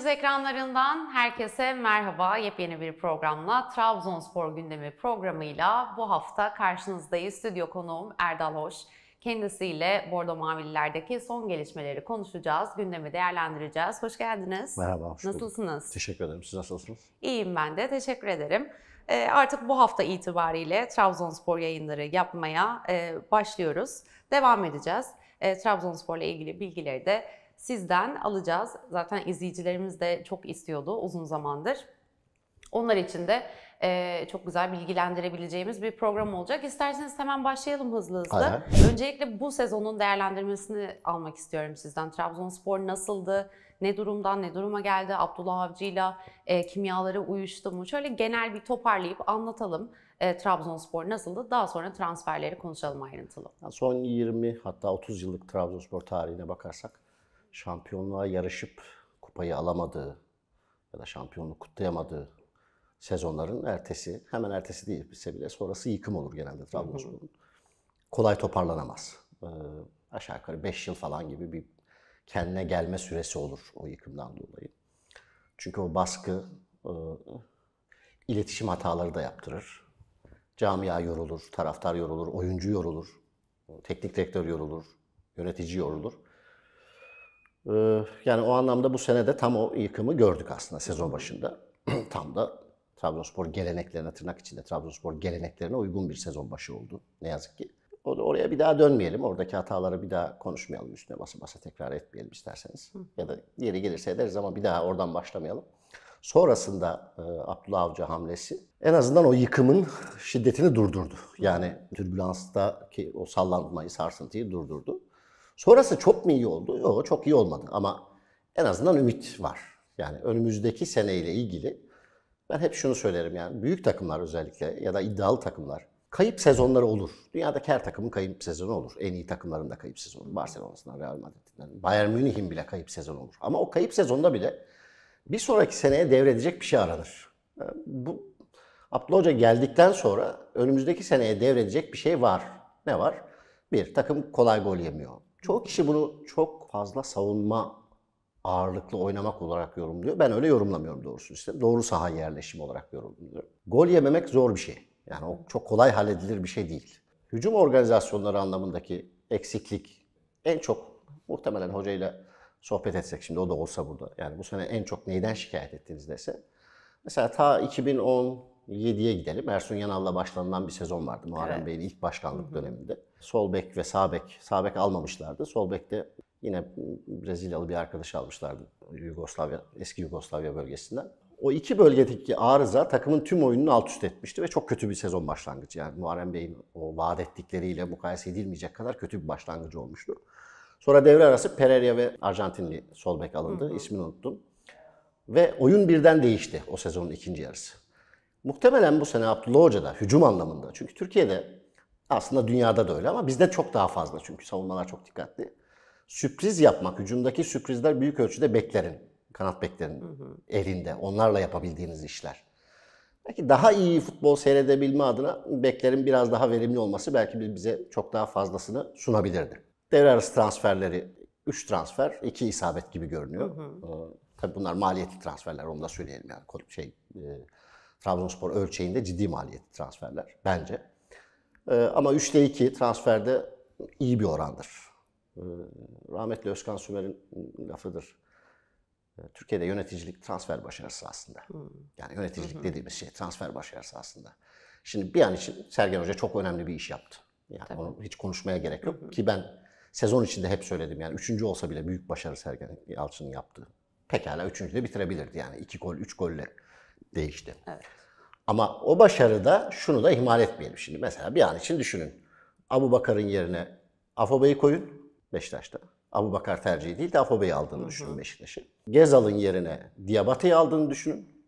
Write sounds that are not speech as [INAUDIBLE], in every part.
Gündüz ekranlarından herkese merhaba. Yepyeni bir programla Trabzonspor gündemi programıyla bu hafta karşınızdayız. Stüdyo konuğum Erdal Hoş. Kendisiyle Bordo Mavililerdeki son gelişmeleri konuşacağız, gündemi değerlendireceğiz. Hoş geldiniz. Merhaba, hoş Nasılsınız? Teşekkür ederim. Siz nasılsınız? İyiyim ben de, teşekkür ederim. Ee, artık bu hafta itibariyle Trabzonspor yayınları yapmaya e, başlıyoruz. Devam edeceğiz. E, Trabzonspor'la ilgili bilgileri de sizden alacağız. Zaten izleyicilerimiz de çok istiyordu uzun zamandır. Onlar için de e, çok güzel bilgilendirebileceğimiz bir program olacak. İsterseniz hemen başlayalım hızlı hızlı. Aynen. Öncelikle bu sezonun değerlendirmesini almak istiyorum sizden. Trabzonspor nasıldı? Ne durumdan ne duruma geldi? Abdullah Avcı'yla e, kimyaları uyuştu mu? Şöyle genel bir toparlayıp anlatalım. E, Trabzonspor nasıldı? Daha sonra transferleri konuşalım ayrıntılı. Son 20 hatta 30 yıllık Trabzonspor tarihine bakarsak şampiyonluğa yarışıp kupayı alamadığı ya da şampiyonluk kutlayamadığı sezonların ertesi, hemen ertesi değilse bile sonrası yıkım olur genelde Trabzonspor'un. Kolay toparlanamaz. Ee, aşağı yukarı 5 yıl falan gibi bir kendine gelme süresi olur o yıkımdan dolayı. Çünkü o baskı e, iletişim hataları da yaptırır. Camia yorulur, taraftar yorulur, oyuncu yorulur, teknik direktör yorulur, yönetici yorulur. Ee, yani o anlamda bu sene de tam o yıkımı gördük aslında sezon başında. [CLEARS THROAT] tam da Trabzonspor geleneklerine, tırnak içinde Trabzonspor geleneklerine uygun bir sezon başı oldu ne yazık ki. Oraya bir daha dönmeyelim. Oradaki hataları bir daha konuşmayalım. Üstüne basa basa tekrar etmeyelim isterseniz. Ya da yeri gelirse ederiz ama bir daha oradan başlamayalım. Sonrasında e, Abdullah Avcı hamlesi en azından o yıkımın şiddetini durdurdu. Yani türbülanstaki o sallanmayı, sarsıntıyı durdurdu. Sonrası çok mu iyi oldu? Yok çok iyi olmadı ama en azından ümit var. Yani önümüzdeki seneyle ilgili ben hep şunu söylerim yani büyük takımlar özellikle ya da iddialı takımlar kayıp sezonları olur. Dünyadaki her takımın kayıp sezonu olur. En iyi takımların da kayıp sezonu. Barcelona'sından, Real Madrid'den, Bayern Münih'in bile kayıp sezonu olur. Ama o kayıp sezonda bile bir sonraki seneye devredecek bir şey aranır. Yani ee, bu Abdullah Hoca geldikten sonra önümüzdeki seneye devredecek bir şey var. Ne var? Bir, takım kolay gol yemiyor. Çok kişi bunu çok fazla savunma ağırlıklı oynamak olarak yorumluyor. Ben öyle yorumlamıyorum doğrusu işte. Doğru saha yerleşimi olarak yorumluyorum. Gol yememek zor bir şey. Yani o çok kolay halledilir bir şey değil. Hücum organizasyonları anlamındaki eksiklik en çok muhtemelen hocayla sohbet etsek şimdi o da olsa burada. Yani bu sene en çok neyden şikayet ettiniz dese. Mesela ta 2010 7'ye gidelim. Ersun Yanal'la başlanılan bir sezon vardı Muharrem evet. Bey'in ilk başkanlık Hı-hı. döneminde. Sol bek ve sağ bek. Sağ bek almamışlardı. Sol bekte yine Brezilyalı bir arkadaş almışlardı Yugoslavya, eski Yugoslavya bölgesinden. O iki bölgedeki arıza takımın tüm oyununu alt üst etmişti ve çok kötü bir sezon başlangıcı. Yani Muharrem Bey'in o vaat ettikleriyle mukayese edilmeyecek kadar kötü bir başlangıcı olmuştu. Sonra devre arası Pereira ve Arjantinli sol bek alındı. Hı hı. İsmini unuttum. Ve oyun birden değişti o sezonun ikinci yarısı. Muhtemelen bu sene Abdullah Hoca da hücum anlamında. Çünkü Türkiye'de aslında dünyada da öyle ama bizde çok daha fazla çünkü savunmalar çok dikkatli. Sürpriz yapmak, hücumdaki sürprizler büyük ölçüde beklerin, kanat beklerin hı hı. elinde. Onlarla yapabildiğiniz işler. Belki daha iyi futbol seyredebilme adına beklerin biraz daha verimli olması belki bize çok daha fazlasını sunabilirdi. Devre arası transferleri 3 transfer, 2 isabet gibi görünüyor. Hı hı. Ee, tabii bunlar maliyetli transferler onu da söyleyelim yani şey e, Trabzonspor ölçeğinde ciddi maliyetli transferler bence. Ee, ama 3'te 2 transferde iyi bir orandır. Ee, rahmetli Özkan Sümer'in lafıdır. Ee, Türkiye'de yöneticilik transfer başarısı aslında. Hmm. Yani yöneticilik dediğimiz şey transfer başarısı aslında. Şimdi bir an için Sergen Hoca çok önemli bir iş yaptı. Yani Tabii. onu hiç konuşmaya gerek yok ki ben sezon içinde hep söyledim yani üçüncü olsa bile büyük başarı Sergen Yalçın'ın yaptığı. Pekala üçüncü de bitirebilirdi yani iki gol, üç golle değişti. Evet. Ama o başarıda şunu da ihmal etmeyelim. Şimdi mesela bir an için düşünün. Abu Bakar'ın yerine Afobe'yi koyun Beşiktaş'ta. Abu Bakar tercihi değil de Afobe'yi aldığını düşünün Beşiktaş'ın. Gezal'ın yerine Diabate'yi aldığını düşünün.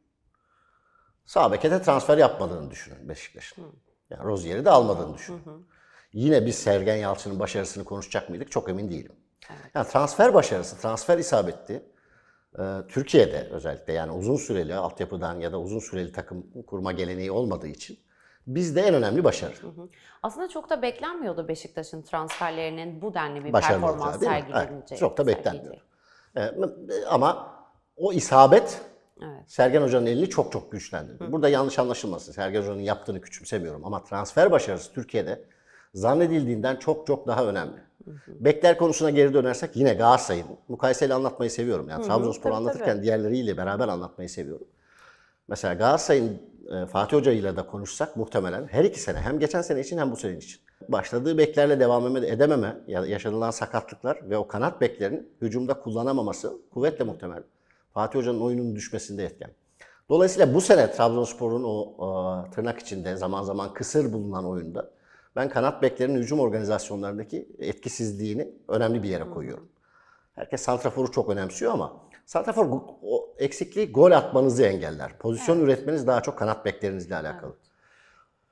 Sağ transfer yapmadığını düşünün Beşiktaş'ın. Yani Rozier'i de almadığını düşünün. Yine biz Sergen Yalçın'ın başarısını konuşacak mıydık? Çok emin değilim. Yani transfer başarısı, transfer isabetti. Ee, Türkiye'de özellikle yani uzun süreli altyapıdan ya da uzun süreli takım kurma geleneği olmadığı için bizde en önemli başarı. Aslında çok da beklenmiyordu Beşiktaş'ın transferlerinin bu denli bir Başarılı performans sergileneceği. çok da beklenmiyordu. Ee, e, ama o isabet evet. Sergen Hoca'nın elini çok çok güçlendirdi. Hı. Burada yanlış anlaşılmasın. Sergen Hoca'nın yaptığını küçümsemiyorum ama transfer başarısı Türkiye'de zannedildiğinden çok çok daha önemli. Bekler konusuna geri dönersek yine Galatasaray'ın. Mukayeseli anlatmayı seviyorum. Yani Trabzonspor'u anlatırken tabii. diğerleriyle beraber anlatmayı seviyorum. Mesela Galatasaray'ın e, Fatih Hoca ile de konuşsak muhtemelen her iki sene hem geçen sene için hem bu sene için başladığı beklerle devam edememe, yaşanılan sakatlıklar ve o kanat beklerin hücumda kullanamaması kuvvetle muhtemel. Fatih Hoca'nın oyunun düşmesinde etken. Dolayısıyla bu sene Trabzonspor'un o e, tırnak içinde zaman zaman kısır bulunan oyunda ben kanat beklerinin hücum organizasyonlarındaki etkisizliğini önemli bir yere koyuyorum. Herkes santraforu çok önemsiyor ama santrafor o eksikliği gol atmanızı engeller. Pozisyon evet. üretmeniz daha çok kanat beklerinizle alakalı. Evet.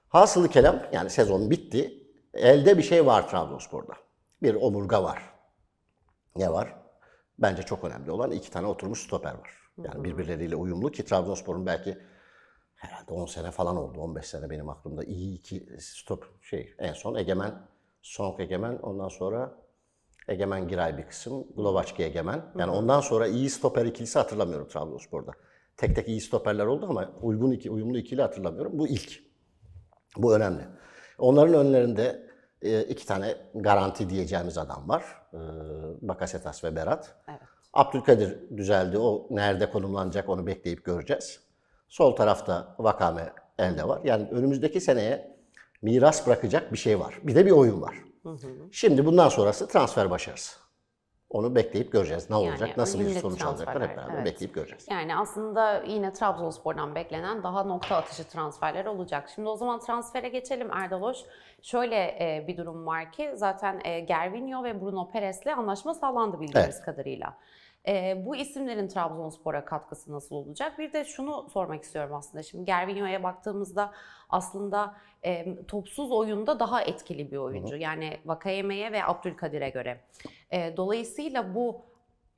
Hasılı kelam yani sezon bitti. Elde bir şey var Trabzonspor'da. Bir omurga var. Ne var? Bence çok önemli olan iki tane oturmuş stoper var. Yani birbirleriyle uyumlu ki Trabzonspor'un belki herhalde 10 sene falan oldu. 15 sene benim aklımda. İyi ki stop şey en son Egemen, Song Egemen ondan sonra Egemen Giray bir kısım, Glovaçki Egemen. Yani ondan sonra iyi stoper ikilisi hatırlamıyorum Trabzonspor'da. Tek tek iyi stoperler oldu ama uygun iki, uyumlu ikili hatırlamıyorum. Bu ilk. Bu önemli. Onların önlerinde e, iki tane garanti diyeceğimiz adam var. E, Bakasetas ve Berat. Evet. Abdülkadir düzeldi. O nerede konumlanacak onu bekleyip göreceğiz. Sol tarafta vakame elde var. Yani önümüzdeki seneye miras bırakacak bir şey var. Bir de bir oyun var. Hı hı. Şimdi bundan sonrası transfer başarısı. Onu bekleyip göreceğiz. Ne yani olacak, nasıl bir sonuç alacaklar hep beraber evet. bekleyip göreceğiz. Yani aslında yine Trabzonspor'dan beklenen daha nokta atışı transferler olacak. Şimdi o zaman transfere geçelim Erdaloş. Şöyle e, bir durum var ki zaten e, Gervinho ve Bruno Perez'le anlaşma sağlandı bildiğimiz evet. kadarıyla. E, bu isimlerin Trabzonspor'a katkısı nasıl olacak? Bir de şunu sormak istiyorum aslında. Şimdi Gervinho'ya baktığımızda aslında e, topsuz oyunda daha etkili bir oyuncu. Hı Yani Vakayeme'ye ve Abdülkadir'e göre. E, dolayısıyla bu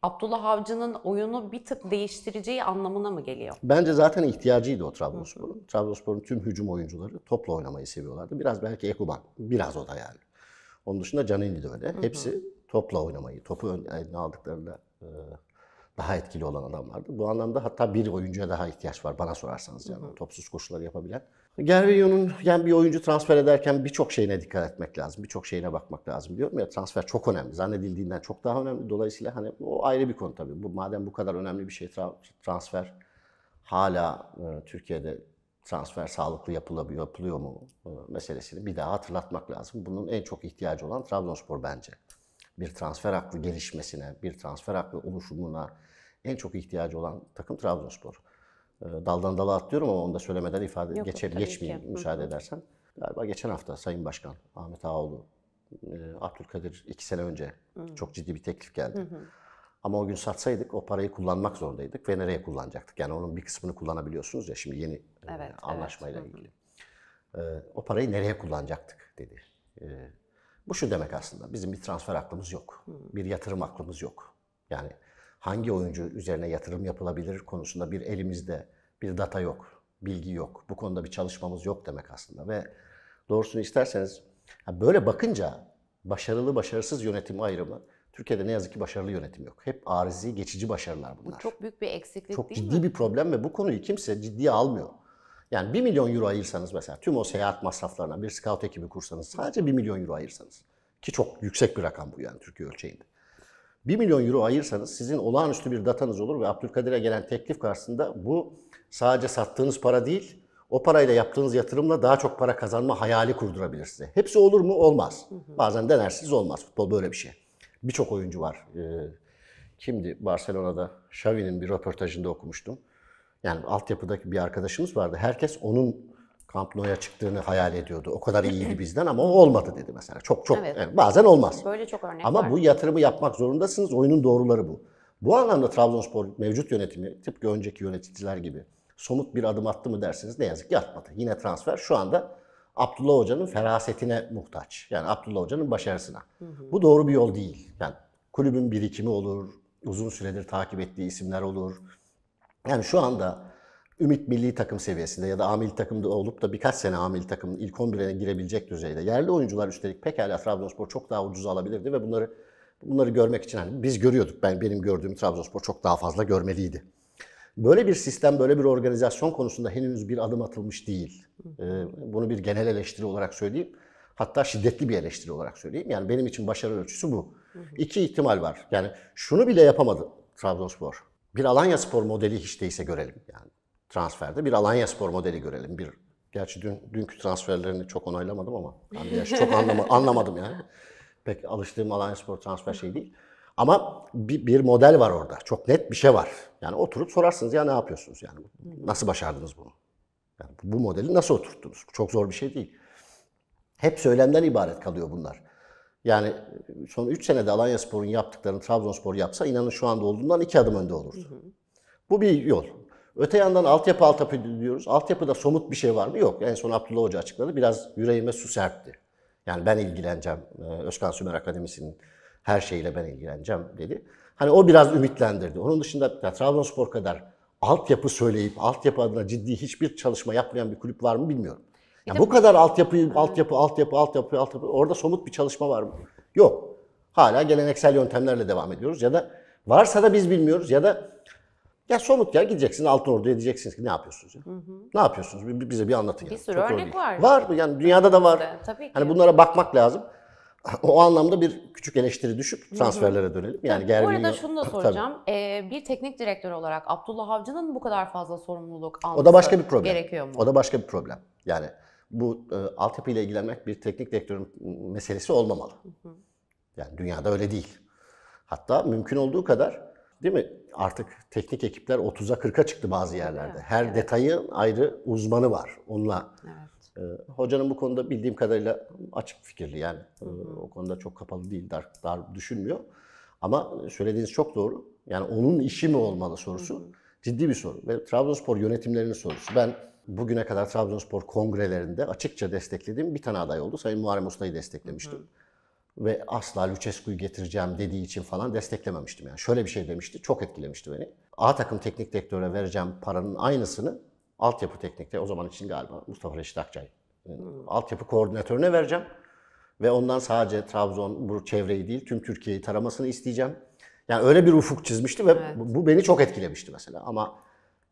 Abdullah Avcı'nın oyunu bir tık değiştireceği anlamına mı geliyor? Bence zaten ihtiyacıydı o Trabzonspor'un. Trabzonspor'un tüm hücum oyuncuları topla oynamayı seviyorlardı. Biraz belki Ekuban, biraz o da yani. Onun dışında Canini de öyle. Hı hı. Hepsi topla oynamayı, topu eline aldıklarında e, daha etkili olan adamlardı. Bu anlamda hatta bir oyuncuya daha ihtiyaç var bana sorarsanız yani topsuz koşular yapabilen. Gervinho'nun yani bir oyuncu transfer ederken birçok şeyine dikkat etmek lazım. Birçok şeyine bakmak lazım diyorum ya transfer çok önemli. Zannedildiğinden çok daha önemli. Dolayısıyla hani o ayrı bir konu tabii. Bu madem bu kadar önemli bir şey tra- transfer hala e, Türkiye'de transfer sağlıklı yapılabiliyor, yapılıyor mu e, meselesini bir daha hatırlatmak lazım. Bunun en çok ihtiyacı olan Trabzonspor bence bir transfer aklı gelişmesine, bir transfer aklı oluşumuna en çok ihtiyacı olan takım Trabzonspor. Ee, daldan dala atlıyorum ama onu da söylemeden ifade Yok, geçer, geçmeyeyim ki. müsaade edersen. Galiba geçen hafta Sayın Başkan Ahmet Ağoğlu, e, Abdülkadir iki sene önce çok ciddi bir teklif geldi. Ama o gün satsaydık o parayı kullanmak zorundaydık ve nereye kullanacaktık? Yani onun bir kısmını kullanabiliyorsunuz ya şimdi yeni e, evet, anlaşmayla evet. ilgili. Ee, o parayı nereye kullanacaktık dedi ee, bu şu demek aslında. Bizim bir transfer aklımız yok. Bir yatırım aklımız yok. Yani hangi oyuncu üzerine yatırım yapılabilir konusunda bir elimizde bir data yok, bilgi yok. Bu konuda bir çalışmamız yok demek aslında ve doğrusunu isterseniz böyle bakınca başarılı başarısız yönetim ayrımı Türkiye'de ne yazık ki başarılı yönetim yok. Hep arizi, geçici başarılar bunlar. Bu çok büyük bir eksiklik çok değil mi? Çok ciddi bir problem ve bu konuyu kimse ciddiye almıyor. Yani 1 milyon euro ayırsanız mesela tüm o seyahat masraflarına bir scout ekibi kursanız sadece 1 milyon euro ayırsanız ki çok yüksek bir rakam bu yani Türkiye ölçeğinde. 1 milyon euro ayırsanız sizin olağanüstü bir datanız olur ve Abdülkadir'e gelen teklif karşısında bu sadece sattığınız para değil, o parayla yaptığınız yatırımla daha çok para kazanma hayali kurdurabilir size. Hepsi olur mu? Olmaz. Bazen denersiz olmaz. Futbol böyle bir şey. Birçok oyuncu var. Ee, kimdi Barcelona'da? Xavi'nin bir röportajında okumuştum. Yani altyapıdaki bir arkadaşımız vardı. Herkes onun Camp Nou'ya çıktığını hayal ediyordu. O kadar iyiydi [LAUGHS] bizden ama o olmadı dedi mesela. Çok çok evet. yani bazen olmaz. Hani böyle çok örnek Ama var. bu yatırımı yapmak zorundasınız. Oyunun doğruları bu. Bu anlamda Trabzonspor mevcut yönetimi tıpkı önceki yöneticiler gibi somut bir adım attı mı dersiniz ne yazık ki atmadı. Yine transfer şu anda Abdullah Hoca'nın ferasetine muhtaç. Yani Abdullah Hoca'nın başarısına. Hı hı. Bu doğru bir yol değil. Yani kulübün birikimi olur, uzun süredir takip ettiği isimler olur. Yani şu anda Ümit milli takım seviyesinde ya da amil takımda olup da birkaç sene amil takımın ilk 11'e girebilecek düzeyde. Yerli oyuncular üstelik pekala Trabzonspor çok daha ucuz alabilirdi ve bunları bunları görmek için hani biz görüyorduk. Ben benim gördüğüm Trabzonspor çok daha fazla görmeliydi. Böyle bir sistem, böyle bir organizasyon konusunda henüz bir adım atılmış değil. Ee, bunu bir genel eleştiri olarak söyleyeyim. Hatta şiddetli bir eleştiri olarak söyleyeyim. Yani benim için başarı ölçüsü bu. İki ihtimal var. Yani şunu bile yapamadı Trabzonspor. Bir Alanya Spor modeli hiç değilse görelim yani. Transferde bir Alanya Spor modeli görelim. Bir Gerçi dün, dünkü transferlerini çok onaylamadım ama yani yaş çok [LAUGHS] anlama, anlamadım yani. Pek alıştığım Alanya Spor transfer şey değil. Ama bir, bir model var orada. Çok net bir şey var. Yani oturup sorarsınız ya ne yapıyorsunuz yani? Nasıl başardınız bunu? Yani bu modeli nasıl oturttunuz? Çok zor bir şey değil. Hep söylemden ibaret kalıyor bunlar. Yani e, son 3 senede Alanya Spor'un yaptıklarını Trabzonspor yapsa inanın şu anda olduğundan 2 adım önde olurdu. Hı hı. Bu bir yol. Öte yandan altyapı altyapı diyoruz. Altyapıda somut bir şey var mı? Yok. En son Abdullah Hoca açıkladı. Biraz yüreğime su serpti. Yani ben ilgileneceğim. E, Özkan Sümer Akademisi'nin her şeyiyle ben ilgileneceğim dedi. Hani o biraz ümitlendirdi. Onun dışında ya, Trabzonspor kadar altyapı söyleyip altyapı adına ciddi hiçbir çalışma yapmayan bir kulüp var mı bilmiyorum. Ya bu kadar altyapı, altyapı, altyapı, altyapı, altyapı. Orada somut bir çalışma var mı? Yok. Hala geleneksel yöntemlerle devam ediyoruz ya da varsa da biz bilmiyoruz ya da ya somut ya gideceksin Altın Ordu'ya diyeceksiniz ki ne yapıyorsunuz? Ya? Hı hı. Ne yapıyorsunuz? Bir, bize bir anlatın. Bir yani. sürü Çok örnek var. Var yani dünyada da var. Tabii ki. Hani bunlara bakmak lazım. [LAUGHS] O anlamda bir küçük eleştiri düşüp transferlere dönelim. Yani gerginliği... Bu arada gerginliği... şunu da [LAUGHS] soracağım. ee, bir teknik direktör olarak Abdullah Avcı'nın bu kadar fazla sorumluluk alması o da başka bir problem. gerekiyor mu? O da başka bir problem. Yani bu e, altyapıyla ilgilenmek bir teknik direktörün meselesi olmamalı. Yani dünyada öyle değil. Hatta mümkün olduğu kadar değil mi? Artık teknik ekipler 30'a 40'a çıktı bazı yerlerde. Her evet. detayın ayrı uzmanı var onunla. Evet. E, hocanın bu konuda bildiğim kadarıyla açık fikirli yani. Hı hı. E, o konuda çok kapalı değil, dar, dar düşünmüyor. Ama söylediğiniz çok doğru. Yani onun işi mi olmalı sorusu hı hı. ciddi bir soru. Ve Trabzonspor yönetimlerinin sorusu. Ben bugüne kadar Trabzonspor kongrelerinde açıkça desteklediğim bir tane aday oldu. Sayın Muharrem Usta'yı desteklemiştim. Hı hı. Ve asla Lucescu'yu getireceğim dediği için falan desteklememiştim. Yani şöyle bir şey demişti, çok etkilemişti beni. A takım teknik direktöre vereceğim paranın aynısını altyapı teknikte o zaman için galiba Mustafa Reşit Akçay. Yani e, Altyapı koordinatörüne vereceğim. Ve ondan sadece Trabzon, bu çevreyi değil tüm Türkiye'yi taramasını isteyeceğim. Yani öyle bir ufuk çizmişti ve evet. bu beni çok etkilemişti mesela. Ama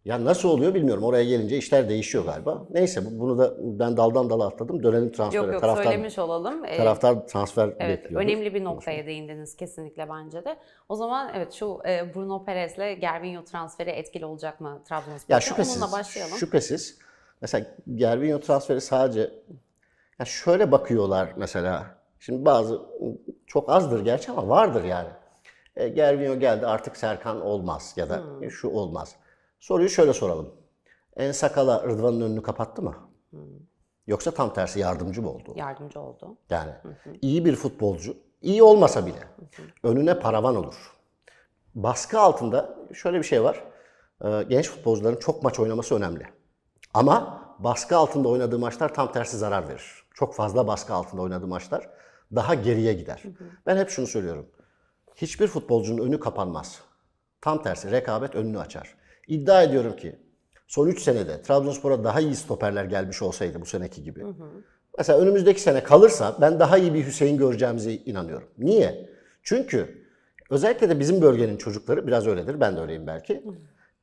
ya nasıl oluyor bilmiyorum. Oraya gelince işler değişiyor galiba. Neyse bunu da ben daldan dala atladım. Dönelim transfere. Yok yok taraftar, söylemiş olalım. Ee, taraftar transfer evet, bekliyordu. Önemli bir noktaya değindiniz kesinlikle bence de. O zaman evet şu e, Bruno Perez ile Gervinho transferi etkili olacak mı Trabzonspor? Ya şüphesiz. Onunla başlayalım. Şüphesiz. Mesela Gervinho transferi sadece ya şöyle bakıyorlar mesela. Şimdi bazı çok azdır gerçi ama vardır yani. E, Gervinho geldi artık Serkan olmaz ya da hmm. şu olmaz. Soruyu şöyle soralım. En sakala Rıdvan'ın önünü kapattı mı? Yoksa tam tersi yardımcı mı oldu? Yardımcı oldu. Yani iyi bir futbolcu, iyi olmasa bile önüne paravan olur. Baskı altında şöyle bir şey var. Ee, genç futbolcuların çok maç oynaması önemli. Ama baskı altında oynadığı maçlar tam tersi zarar verir. Çok fazla baskı altında oynadığı maçlar daha geriye gider. Ben hep şunu söylüyorum. Hiçbir futbolcunun önü kapanmaz. Tam tersi rekabet önünü açar. İddia ediyorum ki son 3 senede Trabzonspor'a daha iyi stoperler gelmiş olsaydı bu seneki gibi. Hı hı. Mesela önümüzdeki sene kalırsa ben daha iyi bir Hüseyin göreceğimize inanıyorum. Niye? Çünkü özellikle de bizim bölgenin çocukları biraz öyledir. Ben de öyleyim belki.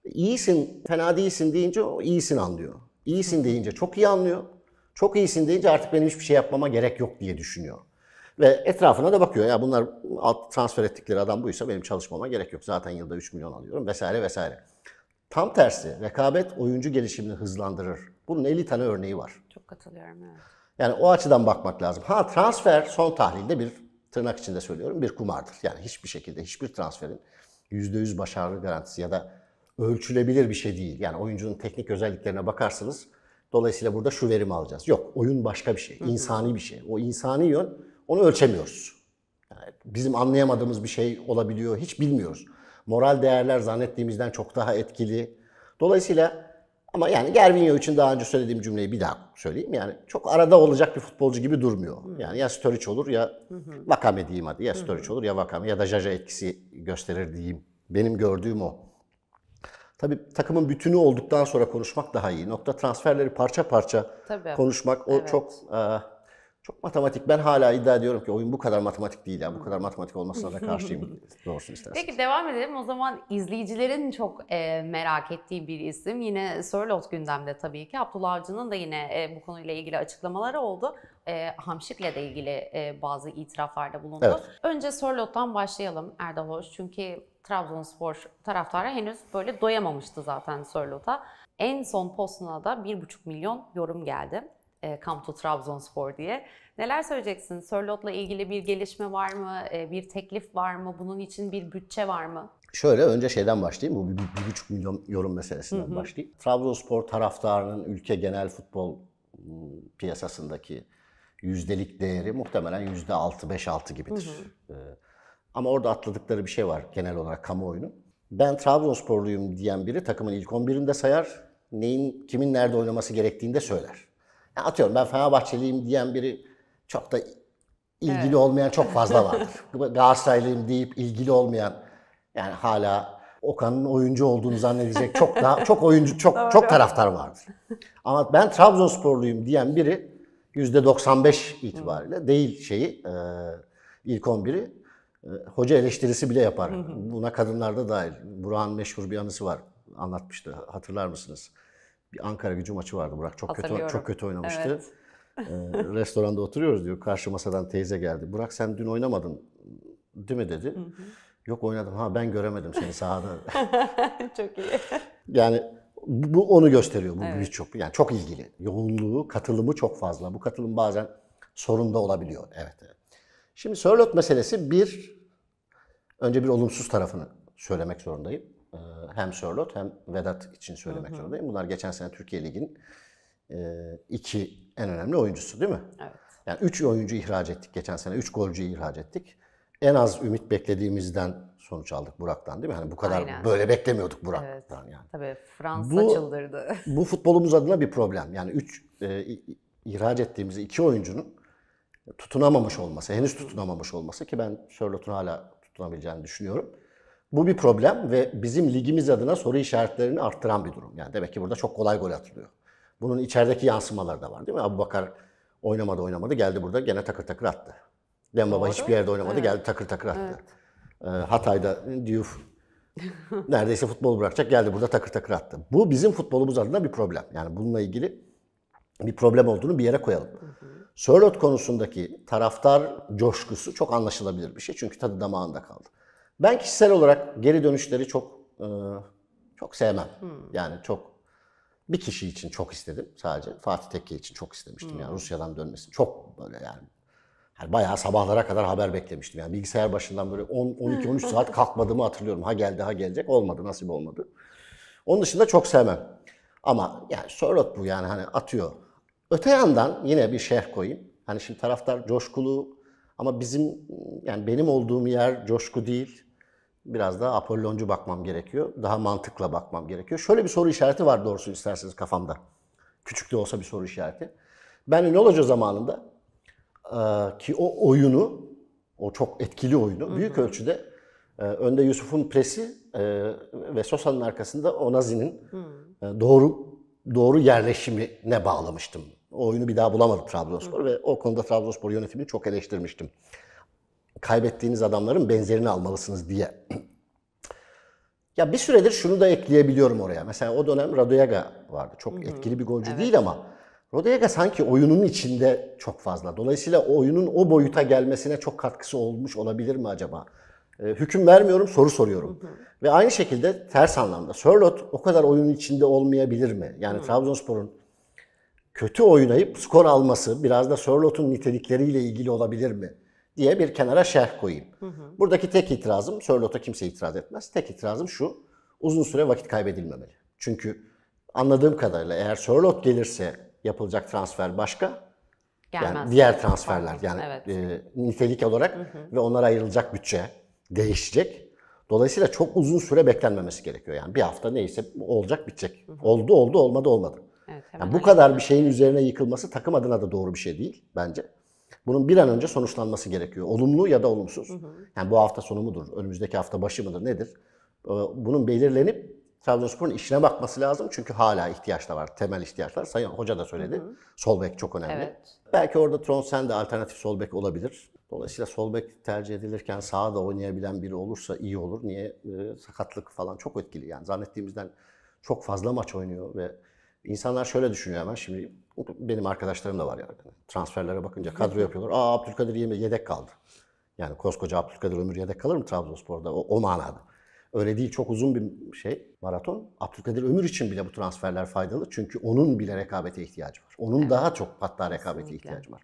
İyisin, fena değilsin deyince o iyisin anlıyor. İyisin deyince çok iyi anlıyor. Çok iyisin deyince artık benim hiçbir şey yapmama gerek yok diye düşünüyor. Ve etrafına da bakıyor. Ya bunlar transfer ettikleri adam buysa benim çalışmama gerek yok. Zaten yılda 3 milyon alıyorum vesaire vesaire. Tam tersi rekabet oyuncu gelişimini hızlandırır. Bunun 50 tane örneği var. Çok katılıyorum evet. Yani o açıdan bakmak lazım. Ha transfer son tahlilde bir tırnak içinde söylüyorum bir kumardır. Yani hiçbir şekilde hiçbir transferin %100 başarılı garantisi ya da ölçülebilir bir şey değil. Yani oyuncunun teknik özelliklerine bakarsınız. Dolayısıyla burada şu verimi alacağız. Yok oyun başka bir şey. insani bir şey. O insani yön onu ölçemiyoruz. Yani bizim anlayamadığımız bir şey olabiliyor. Hiç bilmiyoruz. Moral değerler zannettiğimizden çok daha etkili. Dolayısıyla ama yani Gervinho için daha önce söylediğim cümleyi bir daha söyleyeyim. Yani çok arada olacak bir futbolcu gibi durmuyor. Yani ya Sturridge olur ya Vakame diyeyim hadi. Ya Sturridge olur ya Vakame ya da Jaja etkisi gösterir diyeyim. Benim gördüğüm o. Tabii takımın bütünü olduktan sonra konuşmak daha iyi. Nokta transferleri parça parça Tabii. konuşmak o evet. çok e, çok matematik. Ben hala iddia ediyorum ki oyun bu kadar matematik değil ya. Bu kadar matematik olmasına da [LAUGHS] karşıyım doğrusu istersen. Peki devam edelim. O zaman izleyicilerin çok e, merak ettiği bir isim. Yine Sörlot gündemde tabii ki. Abdullah Avcı'nın da yine e, bu konuyla ilgili açıklamaları oldu. E, Hamşik'le de ilgili e, bazı itiraflarda bulundu. Evet. Önce Sörlot'tan başlayalım Erdal Hoş. Çünkü Trabzonspor taraftarı henüz böyle doyamamıştı zaten Sörlot'a. En son postuna da 1,5 milyon yorum geldi e, Come to Trabzonspor diye. Neler söyleyeceksin? Sörlot'la ilgili bir gelişme var mı? E, bir teklif var mı? Bunun için bir bütçe var mı? Şöyle önce şeyden başlayayım. Bu bir, bir buçuk milyon yorum meselesinden hı hı. başlayayım. Trabzonspor taraftarının ülke genel futbol ıı, piyasasındaki yüzdelik değeri muhtemelen yüzde altı, beş altı gibidir. Hı hı. E, ama orada atladıkları bir şey var genel olarak kamuoyunun. Ben Trabzonsporluyum diyen biri takımın ilk 11'inde sayar, neyin kimin nerede oynaması gerektiğini de söyler atıyorum ben Fenerbahçeliyim diyen biri çok da ilgili evet. olmayan çok fazla var. [LAUGHS] Galatasaraylıyım deyip ilgili olmayan yani hala Okan'ın oyuncu olduğunu zannedecek çok daha çok oyuncu çok Doğru. çok taraftar vardır. Ama ben Trabzonsporluyum diyen biri %95 itibariyle değil şeyi e, ilk 11'i e, hoca eleştirisi bile yapar. Buna kadınlarda dahil. Burhan meşhur bir anısı var. Anlatmıştı. Hatırlar mısınız? bir Ankara gücü maçı vardı Burak. Çok kötü çok kötü oynamıştı. Evet. Ee, restoranda oturuyoruz diyor. Karşı masadan teyze geldi. Burak sen dün oynamadın değil mi dedi. Hı hı. Yok oynadım. Ha ben göremedim seni sahada. [LAUGHS] çok iyi. Yani bu onu gösteriyor. Bu evet. birçok yani çok ilgili. Yoğunluğu, katılımı çok fazla. Bu katılım bazen sorunda olabiliyor. Evet. evet. Şimdi Sörlot meselesi bir önce bir olumsuz tarafını söylemek zorundayım. Ee, hem Sörlot hem Vedat için söylemek hı hı. zorundayım. Bunlar geçen sene Türkiye Ligi'nin e, iki en önemli oyuncusu değil mi? Evet. Yani üç oyuncu ihraç ettik geçen sene. üç golcüyü ihraç ettik. En az ümit beklediğimizden sonuç aldık Burak'tan değil mi? Hani bu kadar Aynen. böyle beklemiyorduk Burak'tan evet. yani. Tabii Fransa bu, çıldırdı. [LAUGHS] Bu futbolumuz adına bir problem. Yani üç e, ihraç ettiğimiz iki oyuncunun tutunamamış olması, henüz tutunamamış olması ki ben Charlotte'un hala tutunabileceğini düşünüyorum bu bir problem ve bizim ligimiz adına soru işaretlerini arttıran bir durum. Yani demek ki burada çok kolay gol atılıyor. Bunun içerideki yansımaları da var değil mi? Abu Bakar oynamadı oynamadı geldi burada gene takır takır attı. Dembaba hiçbir yerde oynamadı evet. geldi takır takır attı. Evet. Ee, Hatay'da Diouf [LAUGHS] neredeyse futbol bırakacak geldi burada takır takır attı. Bu bizim futbolumuz adına bir problem. Yani bununla ilgili bir problem olduğunu bir yere koyalım. Sörlot konusundaki taraftar coşkusu çok anlaşılabilir bir şey. Çünkü tadı damağında kaldı. Ben kişisel olarak geri dönüşleri çok e, çok sevmem. Hmm. Yani çok bir kişi için çok istedim sadece. Fatih Tekke için çok istemiştim hmm. yani Rusya'dan dönmesini. Çok böyle yani yani bayağı sabahlara kadar haber beklemiştim. Yani bilgisayar başından böyle 10 12 13 saat [LAUGHS] kalkmadığımı hatırlıyorum. Ha geldi ha gelecek olmadı nasip olmadı. Onun dışında çok sevmem. Ama yani Sherlock bu yani hani atıyor. Öte yandan yine bir şerh koyayım. Hani şimdi taraftar coşkulu ama bizim yani benim olduğum yer coşku değil biraz daha Apolloncu bakmam gerekiyor. Daha mantıkla bakmam gerekiyor. Şöyle bir soru işareti var doğrusu isterseniz kafamda. Küçük de olsa bir soru işareti. Ben Ünal Hoca zamanında e, ki o oyunu, o çok etkili oyunu büyük hı hı. ölçüde e, önde Yusuf'un presi e, ve Sosa'nın arkasında Onazi'nin doğru doğru yerleşimine bağlamıştım. O oyunu bir daha bulamadı Trabzonspor hı. ve o konuda Trabzonspor yönetimini çok eleştirmiştim kaybettiğiniz adamların benzerini almalısınız diye. ya bir süredir şunu da ekleyebiliyorum oraya. Mesela o dönem Radoyaga vardı. Çok Hı-hı. etkili bir golcü evet. değil ama Rodega sanki oyunun içinde çok fazla. Dolayısıyla oyunun o boyuta gelmesine çok katkısı olmuş olabilir mi acaba? E, hüküm vermiyorum, soru soruyorum. Hı hı. Ve aynı şekilde ters anlamda. Sörlot o kadar oyunun içinde olmayabilir mi? Yani hı. Trabzonspor'un kötü oynayıp skor alması biraz da Sörlot'un nitelikleriyle ilgili olabilir mi? diye bir kenara şerh koyayım. Hı hı. Buradaki tek itirazım, Sörlot'a kimse itiraz etmez. Tek itirazım şu, uzun süre vakit kaybedilmemeli. Çünkü anladığım kadarıyla eğer Sörlot gelirse yapılacak transfer başka, Gelmez. Yani diğer transferler yani evet. e, nitelik olarak hı hı. ve onlara ayrılacak bütçe değişecek. Dolayısıyla çok uzun süre beklenmemesi gerekiyor. Yani bir hafta neyse olacak bitecek. Hı hı. Oldu oldu olmadı olmadı. Evet, yani bu kadar bir şeyin üzerine yıkılması takım adına da doğru bir şey değil bence. Bunun bir an önce sonuçlanması gerekiyor. Olumlu ya da olumsuz. Hı hı. Yani bu hafta sonu mudur, önümüzdeki hafta başı mıdır, nedir? Ee, bunun belirlenip Trabzonspor'un işine bakması lazım. Çünkü hala ihtiyaç da var, temel ihtiyaçlar. Sayın Hoca da söyledi. Hı hı. Sol bek çok önemli. Evet. Belki orada Tronsen de alternatif sol bek olabilir. Dolayısıyla sol bek tercih edilirken sağda oynayabilen biri olursa iyi olur. Niye? Ee, sakatlık falan çok etkili. Yani zannettiğimizden çok fazla maç oynuyor ve insanlar şöyle düşünüyor hemen şimdi benim arkadaşlarım da var yani. Transferlere bakınca kadro yapıyorlar. Aa Abdülkadir yeme yedek kaldı. Yani koskoca Abdülkadir Ömür yedek kalır mı Trabzonspor'da o, o manada? Öyle değil çok uzun bir şey maraton. Abdülkadir Ömür için bile bu transferler faydalı. Çünkü onun bile rekabete ihtiyacı var. Onun evet. daha çok hatta rekabete Kesinlikle. ihtiyacı var.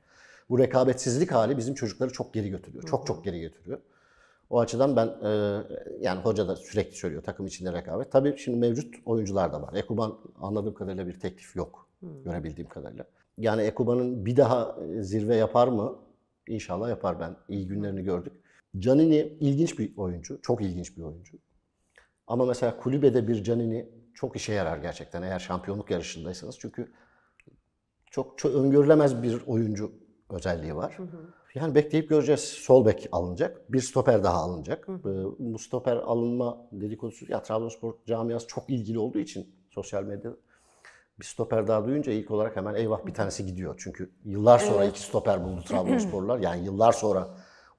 Bu rekabetsizlik hali bizim çocukları çok geri götürüyor. Çok çok geri götürüyor. O açıdan ben e, yani hoca da sürekli söylüyor takım içinde rekabet. Tabii şimdi mevcut oyuncular da var. Ekuban anladığım kadarıyla bir teklif yok. Hmm. Görebildiğim kadarıyla. Yani Ekuba'nın bir daha e, zirve yapar mı? İnşallah yapar ben. İyi günlerini gördük. Canini ilginç bir oyuncu. Çok ilginç bir oyuncu. Ama mesela kulübede bir Canini çok işe yarar gerçekten eğer şampiyonluk yarışındaysanız. Çünkü çok, çok öngörülemez bir oyuncu özelliği var. Hı hı. Yani bekleyip göreceğiz. Sol bek alınacak. Bir stoper daha alınacak. Hı ee, Bu stoper alınma dedikodusu ya Trabzonspor camiası çok ilgili olduğu için sosyal medya bir stoper daha duyunca ilk olarak hemen eyvah bir tanesi gidiyor. Çünkü yıllar sonra evet. iki stoper buldu [LAUGHS] Trabzonsporlar. Yani yıllar sonra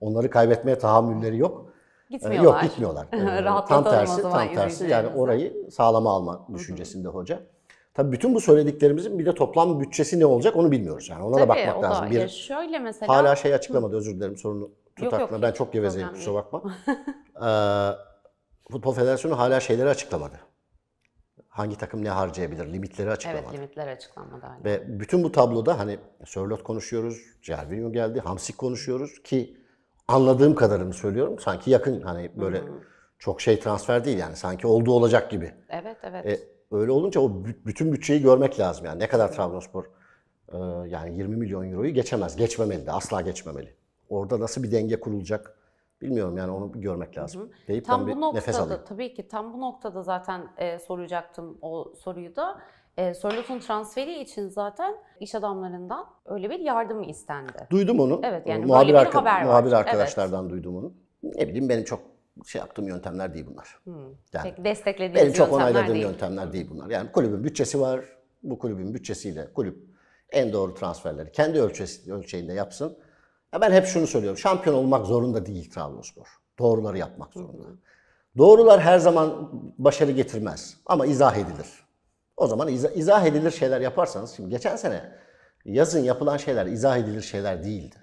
onları kaybetmeye tahammülleri yok. Gitmiyorlar. Ee, yok gitmiyorlar. [LAUGHS] Ee, tam tersi, tam tersi yani orayı sağlama alma düşüncesinde hoca. Tabii bütün bu söylediklerimizin bir de toplam bütçesi ne olacak onu bilmiyoruz yani. Ona Tabii, da bakmak da, lazım. Bir, ya şöyle mesela hala şey açıklamadı özür dilerim sorunu tut ben çok gevezeyim kusura bakma. [LAUGHS] ee, Futbol Federasyonu hala şeyleri açıklamadı hangi takım ne harcayabilir limitleri açıklamadı. Evet limitler açıklanmadı. Aynen. Ve bütün bu tabloda hani Sörlot konuşuyoruz, Cervinho geldi, Hamsik konuşuyoruz ki anladığım kadarını söylüyorum. Sanki yakın hani böyle Hı-hı. çok şey transfer değil yani sanki olduğu olacak gibi. Evet evet. E, öyle olunca o bütün bütçeyi görmek lazım yani ne kadar Hı-hı. Trabzonspor e, yani 20 milyon euroyu geçemez. Geçmemeli de asla geçmemeli. Orada nasıl bir denge kurulacak? Bilmiyorum yani onu görmek lazım. Hı hı. Deyip tam ben bu noktada, nefes alayım. Tabii ki tam bu noktada zaten e, soracaktım o soruyu da. E, Sörlot'un transferi için zaten iş adamlarından öyle bir yardım istendi. Duydum onu. Evet yani muhabir ee, böyle bir arka, haber var. arkadaşlardan evet. duydum onu. Ne bileyim benim çok şey yaptığım yöntemler değil bunlar. Hmm. Yani Pek desteklediğiniz benim çok onayladığım değil. yöntemler değil bunlar. Yani kulübün bütçesi var. Bu kulübün bütçesiyle kulüp en doğru transferleri kendi ölçüsü, ölçeğinde yapsın. Ya ben hep şunu söylüyorum. Şampiyon olmak zorunda değil Trabzonspor. Doğruları yapmak zorunda. Doğrular her zaman başarı getirmez ama izah edilir. O zaman izah, edilir şeyler yaparsanız şimdi geçen sene yazın yapılan şeyler izah edilir şeyler değildi.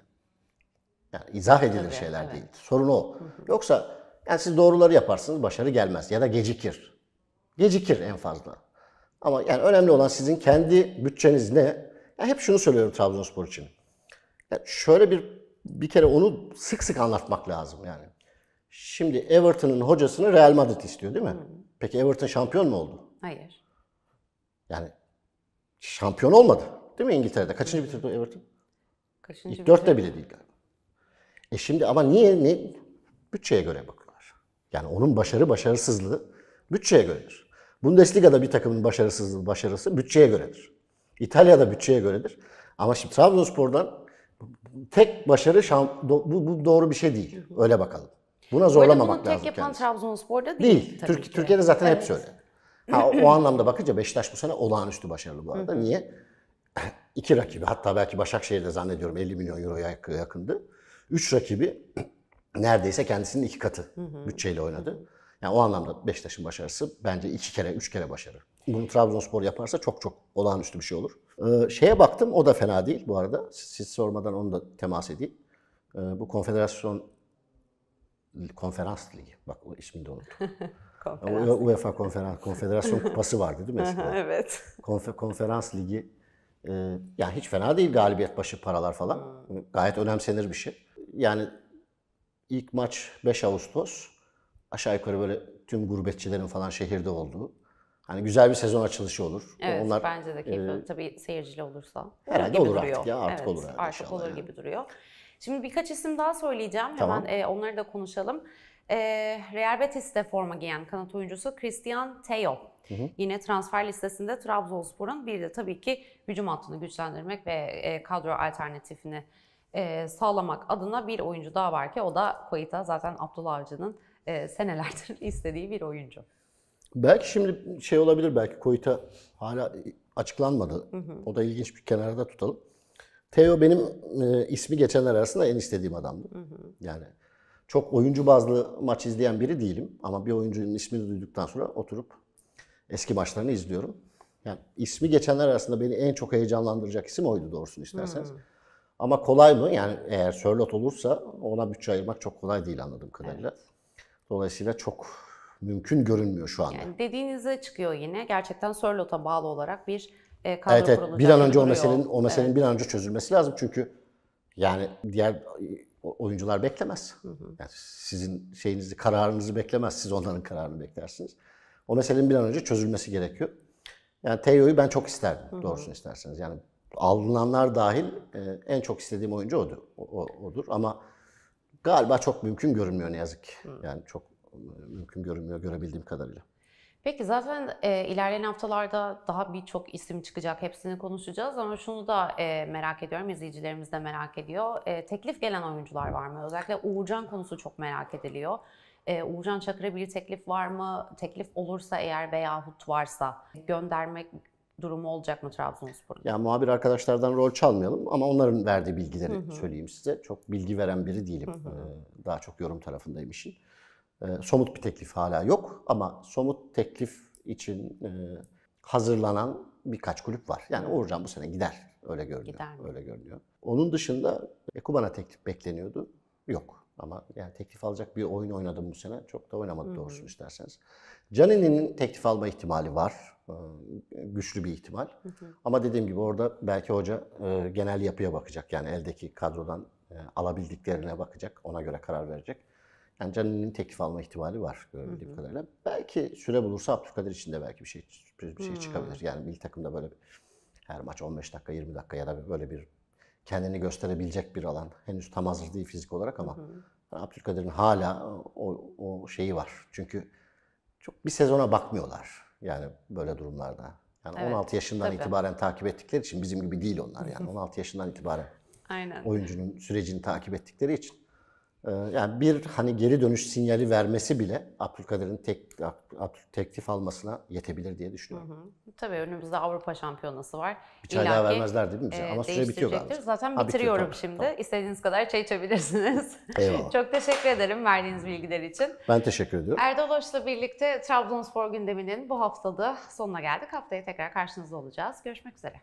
Yani izah edilir Tabii, şeyler evet. değildi. Sorun o. Yoksa yani siz doğruları yaparsınız başarı gelmez ya da gecikir. Gecikir en fazla. Ama yani önemli olan sizin kendi bütçeniz ne? Yani hep şunu söylüyorum Trabzonspor için. Yani şöyle bir bir kere onu sık sık anlatmak lazım yani. Şimdi Everton'ın hocasını Real Madrid istiyor değil mi? Hı. Peki Everton şampiyon mu oldu? Hayır. Yani şampiyon olmadı değil mi İngiltere'de? Kaçıncı bitirdi Everton? Kaçıncı İlk dörtte bile değil galiba. E şimdi ama niye? Ne? Bütçeye göre bakıyorlar. Yani onun başarı başarısızlığı bütçeye göredir. Bundesliga'da bir takımın başarısızlığı başarısı bütçeye göredir. İtalya'da bütçeye göredir. Ama şimdi Trabzonspor'dan tek başarı şam, bu, bu doğru bir şey değil. Öyle bakalım. Buna zorlamamak lazım. Bunu tek yapan kendisi. Trabzonspor'da değil. Değil. Tabii Türk, ki. Türkiye'de zaten evet. hep öyle. [LAUGHS] Ha, o anlamda bakınca Beşiktaş bu sene olağanüstü başarılı bu arada. Niye? [LAUGHS] İki rakibi hatta belki Başakşehir'de zannediyorum 50 milyon euroya yakındı. Üç rakibi [CLEARS THROAT] neredeyse kendisinin iki katı bütçeyle oynadı. Yani o anlamda Beşiktaş'ın başarısı bence iki kere, üç kere başarı. Bunu Trabzonspor yaparsa çok çok olağanüstü bir şey olur. Ee, şeye baktım o da fena değil bu arada. Siz, siz sormadan onu da temas edeyim. Ee, bu konfederasyon konferans ligi. Bak o ismini de unuttum. [LAUGHS] konferans o, UEFA konferans, konfederasyon kupası vardı değil mi [LAUGHS] eskiden? evet. Konfe, konferans ligi. Ee, yani hiç fena değil galibiyet başı paralar falan. Hmm. Gayet önemsenir bir şey. Yani ilk maç 5 Ağustos. Aşağı yukarı böyle tüm gurbetçilerin falan şehirde olduğu Hani güzel bir sezon açılışı olur. Evet Onlar, bence de keyifli. E, Tabii seyircili olursa. Herhalde olur duruyor. artık ya artık evet, olur. Artık olur yani. gibi duruyor. Şimdi birkaç isim daha söyleyeceğim. Tamam. Hemen e, onları da konuşalım. E, Real Betis'te forma giyen kanat oyuncusu Christian Teo. Hı hı. Yine transfer listesinde Trabzonspor'un bir de tabii ki hücum hattını güçlendirmek ve e, kadro alternatifini e, sağlamak adına bir oyuncu daha var ki o da Koyita zaten Abdullah Avcı'nın e, senelerdir [LAUGHS] istediği bir oyuncu. Belki şimdi şey olabilir belki Koyut'a hala açıklanmadı. Hı hı. O da ilginç bir kenarda tutalım. Teo benim e, ismi geçenler arasında en istediğim adamdı. Hı hı. Yani çok oyuncu bazlı maç izleyen biri değilim ama bir oyuncunun ismini duyduktan sonra oturup eski maçlarını izliyorum. Yani ismi geçenler arasında beni en çok heyecanlandıracak isim oydu doğrusunu isterseniz. Hı. Hmm. Ama kolay mı? Yani eğer Sörlot olursa ona bütçe ayırmak çok kolay değil anladığım kadarıyla. Evet. Dolayısıyla çok mümkün görünmüyor şu anda. Yani dediğinize çıkıyor yine. Gerçekten Sörlot'a bağlı olarak bir e, kadro evet, evet. Bir an önce duruyor. o meselenin o meselenin evet. bir an önce çözülmesi lazım çünkü yani diğer oyuncular beklemez. Yani sizin şeyinizi, kararınızı beklemez. Siz onların kararını beklersiniz. O meselenin bir an önce çözülmesi gerekiyor. Yani Teo'yu ben çok isterdim hı hı. doğrusunu isterseniz. Yani alınanlar dahil e, en çok istediğim oyuncu odur. O, o, odur ama galiba çok mümkün görünmüyor ne yazık ki. Yani çok mümkün görünmüyor görebildiğim kadarıyla. Peki zaten e, ilerleyen haftalarda daha birçok isim çıkacak. Hepsini konuşacağız ama şunu da e, merak ediyorum. izleyicilerimiz de merak ediyor. E, teklif gelen oyuncular var mı? Özellikle Uğurcan konusu çok merak ediliyor. E, Uğurcan Çakır'a bir teklif var mı? Teklif olursa eğer veyahut varsa göndermek durumu olacak mı Trabzonspor'un? Ya muhabir arkadaşlardan rol çalmayalım ama onların verdiği bilgileri hı hı. söyleyeyim size. Çok bilgi veren biri değilim. Hı hı. Ee, daha çok yorum tarafındayım işin. Ee, somut bir teklif hala yok ama somut teklif için e, hazırlanan birkaç kulüp var. Yani Uğurcan bu sene gider. Öyle görünüyor. Gider mi? Öyle görünüyor. Onun dışında Kuban'a teklif bekleniyordu. Yok. Ama yani teklif alacak bir oyun oynadım bu sene. Çok da oynamadı hı doğrusunu isterseniz. Canini'nin teklif alma ihtimali var. E, güçlü bir ihtimal. Hı-hı. Ama dediğim gibi orada belki hoca e, genel yapıya bakacak. Yani eldeki kadrodan alabildiklerine bakacak. Ona göre karar verecek. Yani Canan'ın teklif alma ihtimali var görebildiğim hı kadarıyla. Belki süre bulursa Abdülkadir için de belki bir şey bir şey hı. Hmm. çıkabilir. Yani milli takımda böyle bir, her maç 15 dakika 20 dakika ya da böyle bir kendini gösterebilecek bir alan. Henüz tam hazır değil fizik olarak ama hı hı. Abdülkadir'in hala o, o şeyi var. Çünkü çok bir sezona bakmıyorlar yani böyle durumlarda. Yani evet, 16 yaşından tabii. itibaren takip ettikleri için bizim gibi değil onlar yani. 16 [LAUGHS] yaşından itibaren Aynen. oyuncunun sürecini takip ettikleri için ee, yani bir hani geri dönüş sinyali vermesi bile Abdülkadir'in tek, teklif almasına yetebilir diye düşünüyorum. Hı hı. Tabii önümüzde Avrupa Şampiyonası var. Bir çay daha vermezler değil mi bize? E, Ama süre bitiyor galiba. Zaten ha, bitiriyorum bitiyor, şimdi. Tamam. İstediğiniz kadar çay içebilirsiniz. Eyvallah. Çok teşekkür ederim verdiğiniz bilgiler için. Ben teşekkür ediyorum. Erdal Hoç'la birlikte Trabzonspor gündeminin bu haftada sonuna geldik. Haftaya tekrar karşınızda olacağız. Görüşmek üzere.